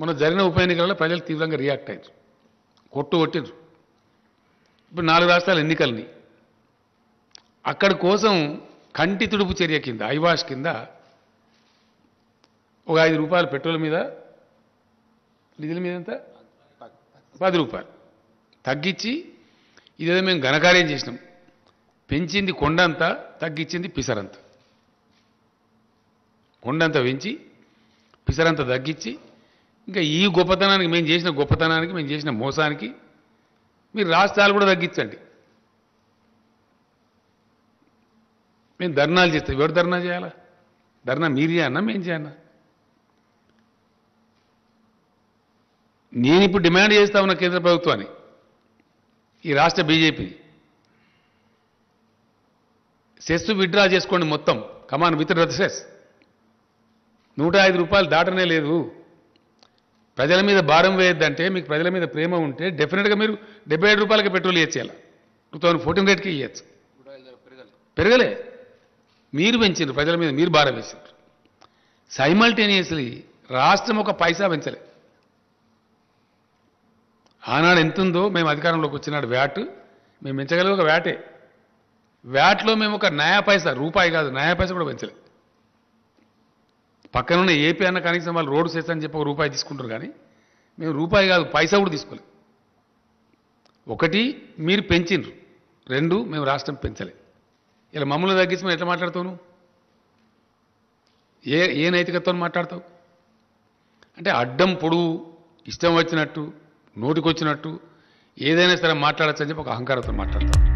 మొన్న జరిగిన ఉప ఎన్నికలలో ప్రజలు తీవ్రంగా రియాక్ట్ అయ్యారు కొట్టు కొట్టారు ఇప్పుడు నాలుగు రాష్ట్రాల ఎన్నికలని అక్కడ కోసం కంటి తుడుపు చర్య కింద ఐవాష్ కింద ఒక ఐదు రూపాయలు పెట్రోల్ మీద డీజిల్ మీద ఎంత పది రూపాయలు తగ్గించి ఇదేదో మేము ఘనకార్యం చేసినాం పెంచింది కొండంతా తగ్గించింది పిసరంతా కొండంత పెంచి పిసరంత తగ్గించి ఇంకా ఈ గొప్పతనానికి మేము చేసిన గొప్పతనానికి మేము చేసిన మోసానికి మీరు రాష్ట్రాలు కూడా తగ్గించండి మేము ధర్నాలు చేస్తాం ఎవరు ధర్నా చేయాలా ధర్నా మీరు చేయన్నా మేము చేయన్నా నేను ఇప్పుడు డిమాండ్ చేస్తా ఉన్న కేంద్ర ప్రభుత్వాన్ని ఈ రాష్ట్ర బీజేపీ సెస్ విత్డ్రా చేసుకోండి మొత్తం కమాన్ విత్ డ్రా సెస్ నూట ఐదు రూపాయలు దాటనే లేదు ప్రజల మీద భారం వేయొద్దంటే మీకు ప్రజల మీద ప్రేమ ఉంటే డెఫినెట్గా మీరు డెబ్బై ఏడు రూపాయలకి పెట్రోల్ ఇచ్చేయాలి టూ థౌజండ్ ఫోర్టీన్ రేట్కి ఇవ్వచ్చు పెరగలే మీరు పెంచారు ప్రజల మీద మీరు భారం వేసారు సైమల్టేనియస్లీ రాష్ట్రం ఒక పైసా పెంచలే ఆనాడు ఎంతుందో మేము అధికారంలోకి వచ్చినాడు వ్యాట్ మేము పెంచగలిగే ఒక వ్యాటే వ్యాట్లో మేము ఒక నయా పైసా రూపాయి కాదు నయా పైసా కూడా పెంచలేదు పక్కనున్న ఏపీ అన్న కనీసం వాళ్ళు రోడ్డు సెస్ అని చెప్పి ఒక రూపాయి తీసుకుంటారు కానీ మేము రూపాయి కాదు పైసా కూడా తీసుకోలేదు ఒకటి మీరు పెంచిండ్రు రెండు మేము రాష్ట్రం పెంచలే ఇలా మమ్మల్ని తగ్గించి మేము ఎట్లా మాట్లాడతావు ఏ ఏ నైతికత్వం మాట్లాడతావు అంటే అడ్డం పొడువు ఇష్టం వచ్చినట్టు నోటికొచ్చినట్టు ఏదైనా సరే మాట్లాడచ్చు అని చెప్పి ఒక అహంకారంతో మాట్లాడతాం